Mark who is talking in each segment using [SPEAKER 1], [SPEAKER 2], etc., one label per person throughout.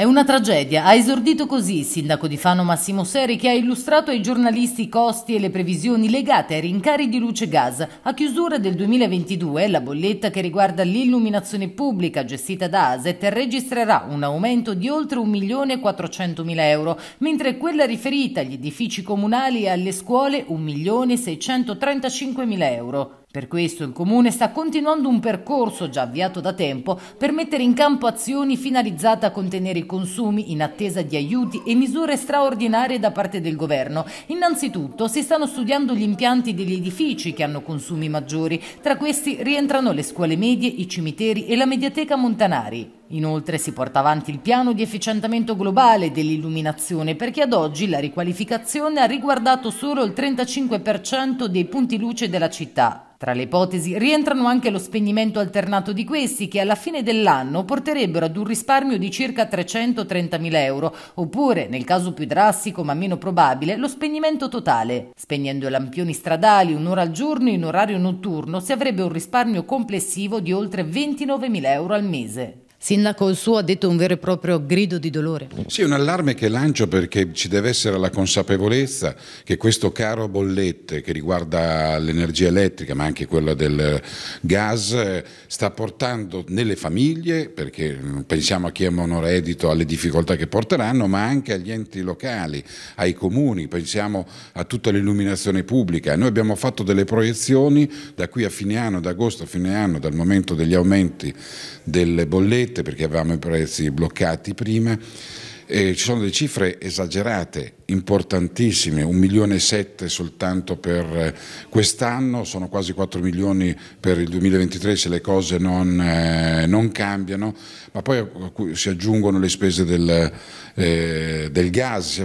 [SPEAKER 1] È una tragedia. Ha esordito così il sindaco di Fano Massimo Seri che ha illustrato ai giornalisti i costi e le previsioni legate ai rincari di luce e gas. A chiusura del 2022 la bolletta che riguarda l'illuminazione pubblica gestita da ASET registrerà un aumento di oltre 1.400.000 euro, mentre quella riferita agli edifici comunali e alle scuole 1.635.000 euro. Per questo il Comune sta continuando un percorso già avviato da tempo per mettere in campo azioni finalizzate a contenere i consumi in attesa di aiuti e misure straordinarie da parte del Governo. Innanzitutto si stanno studiando gli impianti degli edifici che hanno consumi maggiori, tra questi rientrano le scuole medie, i cimiteri e la mediateca Montanari. Inoltre si porta avanti il piano di efficientamento globale dell'illuminazione perché ad oggi la riqualificazione ha riguardato solo il 35% dei punti luce della città, tra le ipotesi rientrano anche lo spegnimento alternato di questi che alla fine dell'anno porterebbero ad un risparmio di circa 330.000 euro oppure, nel caso più drastico ma meno probabile, lo spegnimento totale. Spegnendo i lampioni stradali un'ora al giorno in orario notturno si avrebbe un risparmio complessivo di oltre 29.000 euro al mese. Sindaco, il suo ha detto un vero e proprio grido di dolore.
[SPEAKER 2] Sì, un allarme che lancio perché ci deve essere la consapevolezza che questo caro bollette che riguarda l'energia elettrica ma anche quella del gas sta portando nelle famiglie, perché mm, pensiamo a chi è monoreddito, alle difficoltà che porteranno, ma anche agli enti locali, ai comuni, pensiamo a tutta l'illuminazione pubblica. Noi abbiamo fatto delle proiezioni da qui a fine anno, da agosto a fine anno, dal momento degli aumenti delle bollette perché avevamo i prezzi bloccati prima eh, ci sono delle cifre esagerate, importantissime, 1 milione e 7 soltanto per eh, quest'anno, sono quasi 4 milioni per il 2023 se le cose non, eh, non cambiano, ma poi si aggiungono le spese del, eh, del gas,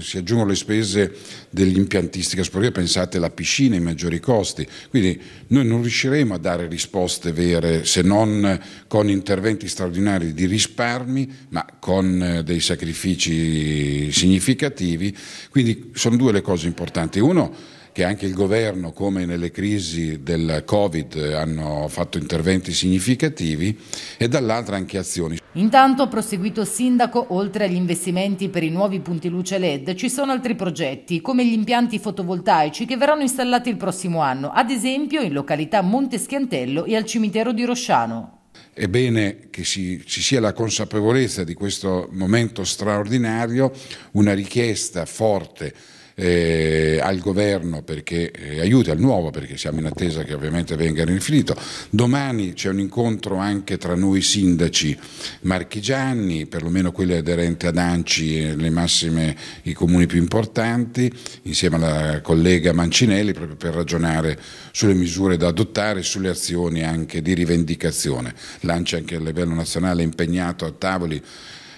[SPEAKER 2] si, aggiungono le spese dell'impiantistica sportiva, pensate alla piscina, i maggiori costi, quindi noi non riusciremo a dare risposte vere se non con interventi straordinari di risparmi, ma con eh, dei sacrifici sacrifici significativi, quindi sono due le cose importanti. Uno, che anche il governo, come nelle crisi del Covid, hanno fatto interventi significativi e dall'altra anche azioni.
[SPEAKER 1] Intanto, proseguito sindaco, oltre agli investimenti per i nuovi punti luce LED, ci sono altri progetti, come gli impianti fotovoltaici che verranno installati il prossimo anno, ad esempio in località Monte Schiantello e al cimitero di Rosciano
[SPEAKER 2] è bene che ci, ci sia la consapevolezza di questo momento straordinario, una richiesta forte eh, al governo perché eh, aiuti al nuovo perché siamo in attesa che ovviamente venga rifinito. Domani c'è un incontro anche tra noi sindaci marchigiani, perlomeno quelli aderenti ad Anci, eh, le massime, i comuni più importanti, insieme alla collega Mancinelli proprio per ragionare sulle misure da adottare e sulle azioni anche di rivendicazione. Lancia anche a livello nazionale impegnato a tavoli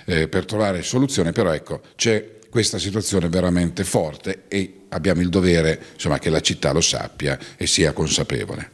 [SPEAKER 2] eh, per trovare soluzioni, però ecco c'è questa situazione è veramente forte e abbiamo il dovere insomma, che la città lo sappia e sia consapevole.